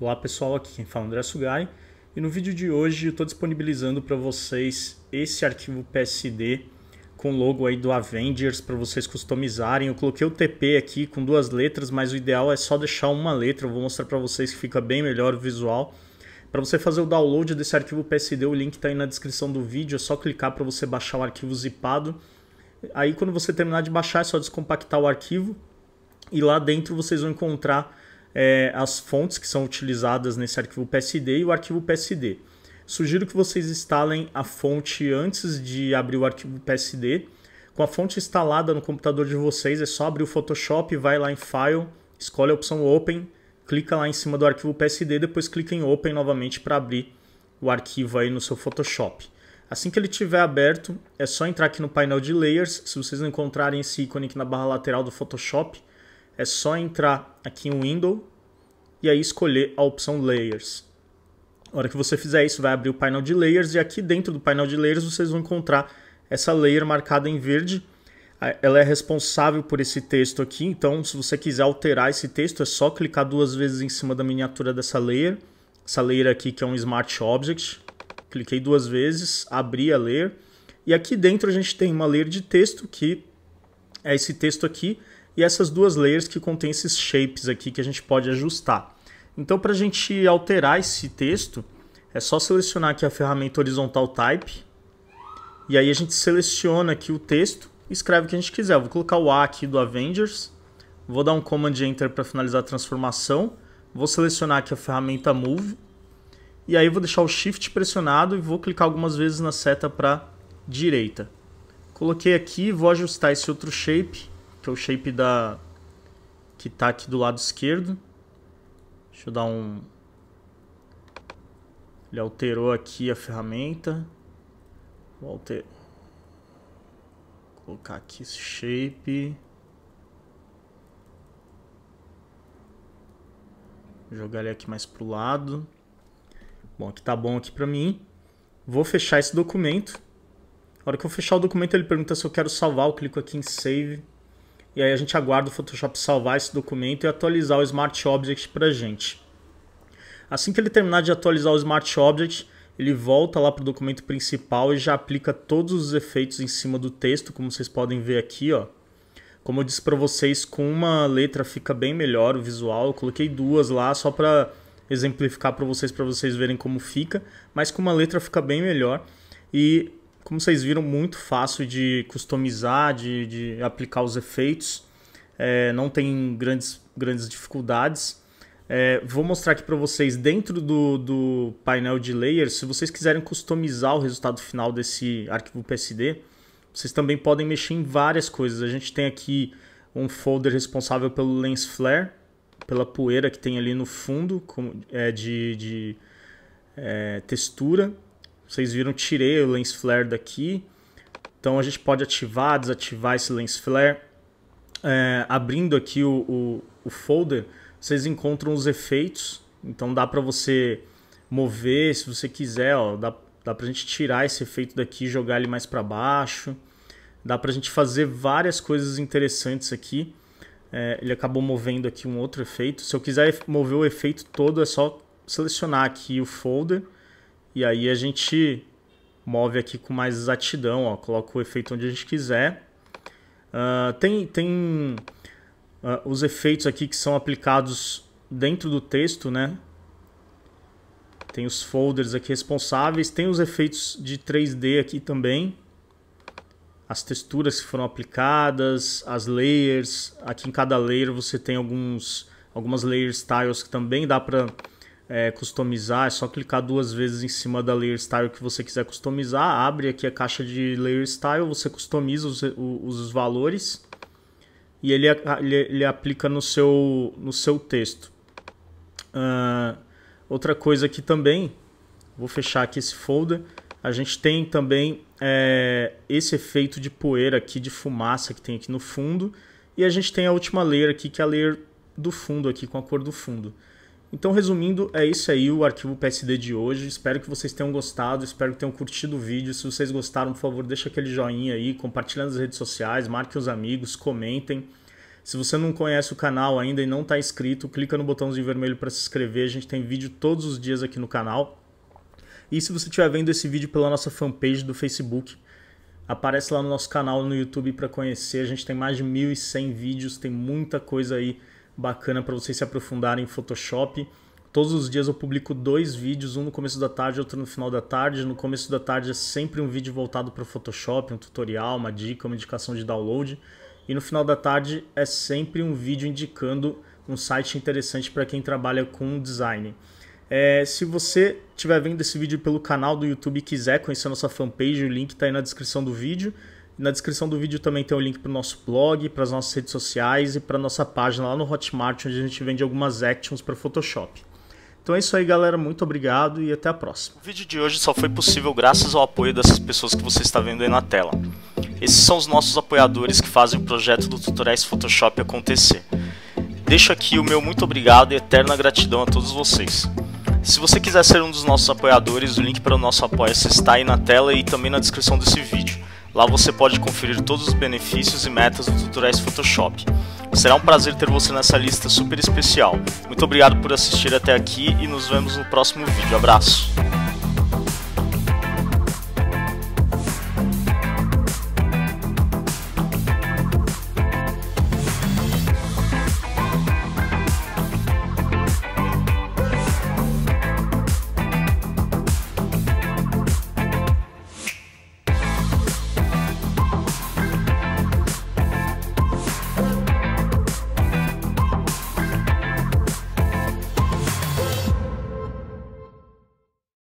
Olá pessoal, aqui quem fala é o André Sugai e no vídeo de hoje eu estou disponibilizando para vocês esse arquivo PSD com o logo aí do Avengers para vocês customizarem. Eu coloquei o TP aqui com duas letras, mas o ideal é só deixar uma letra. Eu vou mostrar para vocês que fica bem melhor o visual. Para você fazer o download desse arquivo PSD, o link está aí na descrição do vídeo, é só clicar para você baixar o arquivo zipado. Aí quando você terminar de baixar é só descompactar o arquivo e lá dentro vocês vão encontrar é, as fontes que são utilizadas nesse arquivo PSD e o arquivo PSD. Sugiro que vocês instalem a fonte antes de abrir o arquivo PSD. Com a fonte instalada no computador de vocês, é só abrir o Photoshop, vai lá em File, escolhe a opção Open, clica lá em cima do arquivo PSD, depois clica em Open novamente para abrir o arquivo aí no seu Photoshop. Assim que ele estiver aberto, é só entrar aqui no painel de Layers. Se vocês não encontrarem esse ícone aqui na barra lateral do Photoshop, é só entrar aqui em Window e aí escolher a opção Layers. Na hora que você fizer isso, vai abrir o painel de Layers e aqui dentro do painel de Layers vocês vão encontrar essa layer marcada em verde. Ela é responsável por esse texto aqui, então se você quiser alterar esse texto, é só clicar duas vezes em cima da miniatura dessa layer. Essa layer aqui que é um Smart Object. Cliquei duas vezes, abri a layer. E aqui dentro a gente tem uma layer de texto que é esse texto aqui e essas duas layers que contêm esses shapes aqui que a gente pode ajustar. Então, para a gente alterar esse texto, é só selecionar aqui a ferramenta horizontal type, e aí a gente seleciona aqui o texto e escreve o que a gente quiser. Eu vou colocar o A aqui do Avengers, vou dar um Command Enter para finalizar a transformação, vou selecionar aqui a ferramenta Move, e aí vou deixar o Shift pressionado e vou clicar algumas vezes na seta para direita. Coloquei aqui, vou ajustar esse outro shape, que é o shape da que tá aqui do lado esquerdo. Deixa eu dar um... Ele alterou aqui a ferramenta. Vou alterar. Vou colocar aqui esse shape. Vou jogar ele aqui mais pro lado. Bom, aqui tá bom aqui para mim. Vou fechar esse documento. Na hora que eu fechar o documento, ele pergunta se eu quero salvar. Eu clico aqui em Save. E aí a gente aguarda o Photoshop salvar esse documento e atualizar o Smart Object para a gente. Assim que ele terminar de atualizar o Smart Object, ele volta lá para o documento principal e já aplica todos os efeitos em cima do texto, como vocês podem ver aqui. Ó. Como eu disse para vocês, com uma letra fica bem melhor o visual. Eu coloquei duas lá só para exemplificar para vocês, para vocês verem como fica. Mas com uma letra fica bem melhor. E como vocês viram, muito fácil de customizar, de, de aplicar os efeitos. É, não tem grandes, grandes dificuldades. É, vou mostrar aqui para vocês dentro do, do painel de layers. Se vocês quiserem customizar o resultado final desse arquivo PSD, vocês também podem mexer em várias coisas. A gente tem aqui um folder responsável pelo lens flare, pela poeira que tem ali no fundo com, é, de, de é, textura. Vocês viram, tirei o lens flare daqui. Então a gente pode ativar, desativar esse lens flare. É, abrindo aqui o, o, o folder, vocês encontram os efeitos. Então dá para você mover, se você quiser, ó, dá, dá para a gente tirar esse efeito daqui, jogar ele mais para baixo. Dá para a gente fazer várias coisas interessantes aqui. É, ele acabou movendo aqui um outro efeito. Se eu quiser mover o efeito todo, é só selecionar aqui o folder e aí a gente move aqui com mais exatidão, ó, coloca o efeito onde a gente quiser. Uh, tem tem uh, os efeitos aqui que são aplicados dentro do texto, né? Tem os folders aqui responsáveis, tem os efeitos de 3D aqui também. As texturas que foram aplicadas, as layers. Aqui em cada layer você tem alguns, algumas layer styles que também dá para é, customizar, é só clicar duas vezes em cima da layer style que você quiser customizar, abre aqui a caixa de layer style, você customiza os, os valores e ele, ele, ele, aplica no seu, no seu texto. Uh, outra coisa aqui também, vou fechar aqui esse folder, a gente tem também é, esse efeito de poeira aqui, de fumaça que tem aqui no fundo, e a gente tem a última layer aqui, que é a layer do fundo aqui, com a cor do fundo. Então, resumindo, é isso aí o arquivo PSD de hoje. Espero que vocês tenham gostado, espero que tenham curtido o vídeo. Se vocês gostaram, por favor, deixa aquele joinha aí, compartilha nas redes sociais, marque os amigos, comentem. Se você não conhece o canal ainda e não está inscrito, clica no botãozinho vermelho para se inscrever. A gente tem vídeo todos os dias aqui no canal. E se você estiver vendo esse vídeo pela nossa fanpage do Facebook, aparece lá no nosso canal no YouTube para conhecer. A gente tem mais de 1.100 vídeos, tem muita coisa aí bacana para vocês se aprofundarem em Photoshop. Todos os dias eu publico dois vídeos, um no começo da tarde, outro no final da tarde. No começo da tarde é sempre um vídeo voltado para o Photoshop, um tutorial, uma dica, uma indicação de download. E no final da tarde é sempre um vídeo indicando um site interessante para quem trabalha com design. É, se você estiver vendo esse vídeo pelo canal do YouTube e quiser conhecer a nossa fanpage, o link está aí na descrição do vídeo. Na descrição do vídeo também tem o link para o nosso blog, para as nossas redes sociais e para nossa página lá no Hotmart, onde a gente vende algumas actions para Photoshop. Então é isso aí, galera. Muito obrigado e até a próxima. O vídeo de hoje só foi possível graças ao apoio dessas pessoas que você está vendo aí na tela. Esses são os nossos apoiadores que fazem o projeto do Tutoriais Photoshop acontecer. Deixo aqui o meu muito obrigado e eterna gratidão a todos vocês. Se você quiser ser um dos nossos apoiadores, o link para o nosso apoia está aí na tela e também na descrição desse vídeo. Lá você pode conferir todos os benefícios e metas do Tutoriais Photoshop. Será um prazer ter você nessa lista super especial. Muito obrigado por assistir até aqui e nos vemos no próximo vídeo. Abraço!